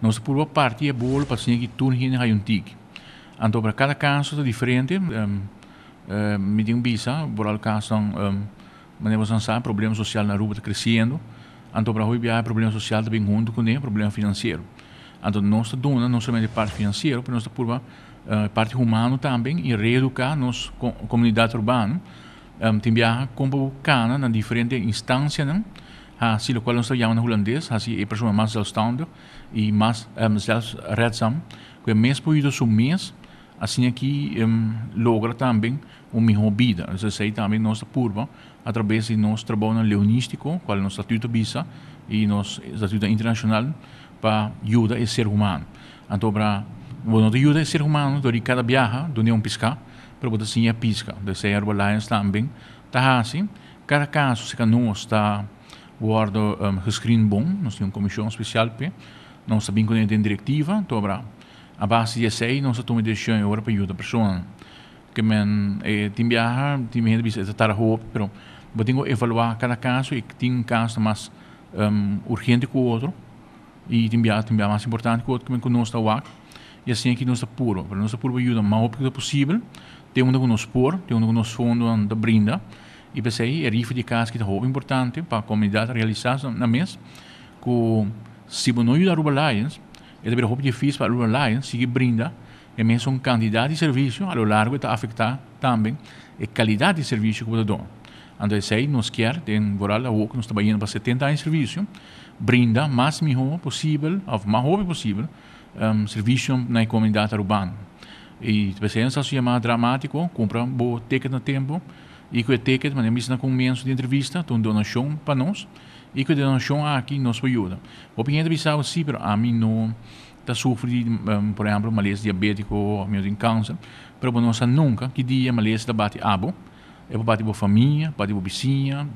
nós Nossa uma parte é bolo para assim que tudo em Hayuntik. Então, para cada caso é diferente. Um, ehm, uh, ehm, me tem um bisa, por eh, o caso, um, ehm, mas não sabe, problema social na rua está crescendo. Então, para o problema social também junto com ele, problema financeiro. Então, nós dona não somente parte financeira, mas nossa uma uh, eh, parte humana também e reeducar nossa comunidade urbana. Um, tem viajar com o cana na diferente instância, não? así ah, lo cual nosotros llamamos holandés, así es persona más zelfstandig y más um, zelfredzaam, que mes podido su mes, assim aqui logra também uma melhor vida. Você sei também nossa curva através de nosso trabalho leonístico, qual o nosso estatuto visa e nosso estatuto internacional para ajuda e ser humano. Então, para bom, de ajuda e ser humano, então cada viaja, donde um piscar, para botar assim a pisca. De ser Herbalife também, tá assim. Cada caso, se nós está worden um, geschreven bom, nós temos uma comissão especial para, nós sabemos é que tem diretiva, então a base de é essay nós estamos deixando agora para ajudar a pessoa que men eh, tem viajar, tem gente que está a roupa, pero eu tenho que avaliar cada caso e tem um caso mais um, urgente que o outro e tem viajar, tem viajar mais importante que o outro que men conosco está lá e assim aqui é nós está puro, para nós está puro ajuda mais rápido possível, tem onde que nós pôr, tem onde que nós fundo da brinda e IPCI é rifo de que é muito importante para a comunidade realizar na mesa. que se não ajuda a Urban Lions, é também roupa difícil para a Urban Lions seguir brinda e é mesmo um quantidade de serviço ao longo está afetar também a qualidade de serviço que você dá. Então, se nós quer, tem voral a que nós trabalhando para 70 anos de serviço, brinda mais melhor possível, ou mais roupa possível, um, serviço na comunidade urbana. E, se é um chamado dramático, compra um bom ticket no tempo, e que teket mas mesmo na começo de entrevista tem donação para nós e que donação aqui nos ajuda o cliente pensava sim, pero a mim não está sofrendo um, por exemplo malês diabético ou de câncer mas não nós nunca que dia malês da bate abo é para bate para família bate para vizinha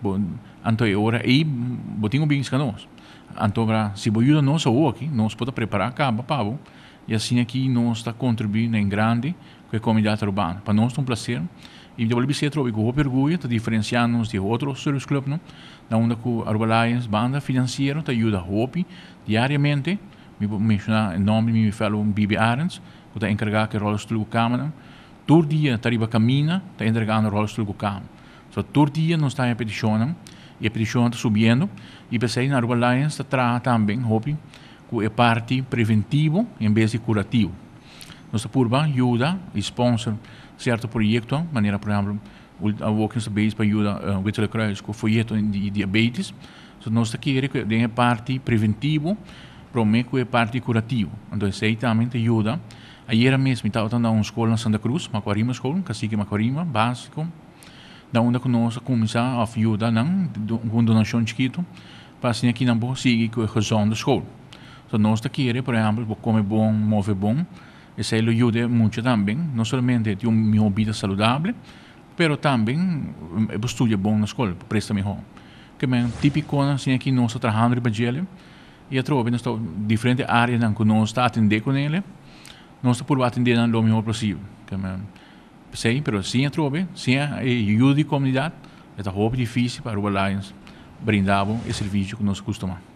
bom então agora aí botinho bem com nós então se ajuda nós ou aqui nós podemos preparar a casa para e assim aqui nós está contribuindo em grande com a comunidade urbana para nós é um prazer e Indivisible y perguyo te diferenciarnos de outros service club, ¿no? La onda que Arbaliance, banda está te a hopi diariamente. vou menciona o nome de mi fellow Bibi Arends, que te encarga que estudo tu cámara. Todo dia está arriba camina, te entregando roles tu cámara. só todo dia nós estamos peticionando, e a petição está subindo, e pensei na Arbaliance está também, hopi, que é parte preventivo em vez de curativo. Nossa Purba ajuda e sponsor certo projeto, maneira, por exemplo, a Walking Space para ajudar uh, eh, Whittle Cruz com folheto de diabetes. Então, nós queremos que tenha parte preventiva, prometo é parte curativa. Então, isso aí também ajuda. Ayer mesmo, estava na uma escola na Santa Cruz, macuarima Escola, Cacique macuarima básico, da onde nós começamos a ajudar não, com donação chiquito, para assim aqui não seguir com a razão da escola. Então, nós queremos, por exemplo, comer é bom, mover é bom, isso ele ajuda muito também, não somente ter uma vida saudável, mas também mm, estuda eh, bom na escola, presta melhor. Que é típico assim aqui nós trabalhando para ele, e trouxe nós diferentes áreas que nós estamos atendendo com ele, nós estamos atender o melhor possível. Que é, sim, mas sim, trouxe, sim, ajuda eh, a comunidade, é um pouco difícil para o Alliance brindar esse serviço que nós costumamos.